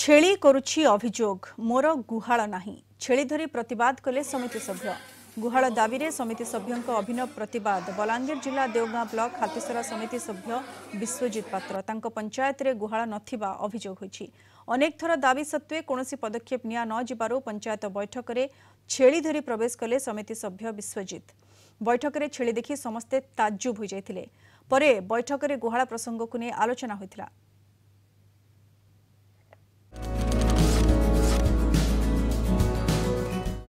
ଛେଳି କରୁଛି ଅଭିଯୋଗ ମୋର ଗୁହାଳ ନାହିଁ ଛେଳି ଧରି ପ୍ରତିବାଦ କଲେ ସମିତି ସଭ୍ୟ ଗୁହାଳ ଦାବିରେ ସମିତି ସଭ୍ୟଙ୍କ ଅଭିନବ ପ୍ରତିବାଦ ବଲାଙ୍ଗୀର ଜିଲ୍ଲା ଦେଓଗାଁ ବ୍ଲକ ହାତୀସରା ସମିତି ସଭ୍ୟ ବିଶ୍ୱଜିତ ପାତ୍ର ତାଙ୍କ ପଞ୍ଚାୟତରେ ଗୁହାଳ ନଥିବା ଅଭିଯୋଗ ହୋଇଛି ଅନେକ ଥର ଦାବି ସତ୍ତ୍ୱେ କୌଣସି ପଦକ୍ଷେପ ନିଆ ନଯିବାରୁ ପଞ୍ଚାୟତ ବୈଠକରେ ଛେଳି ଧରି ପ୍ରବେଶ କଲେ ସମିତି ସଭ୍ୟ ବିଶ୍ୱଜିତ ବୈଠକରେ ଛେଳି ଦେଖି ସମସ୍ତେ ତାଜୁବ ହୋଇଯାଇଥିଲେ ପରେ ବୈଠକରେ ଗୁହାଳ ପ୍ରସଙ୍ଗକୁ ନେଇ ଆଲୋଚନା ହୋଇଥିଲା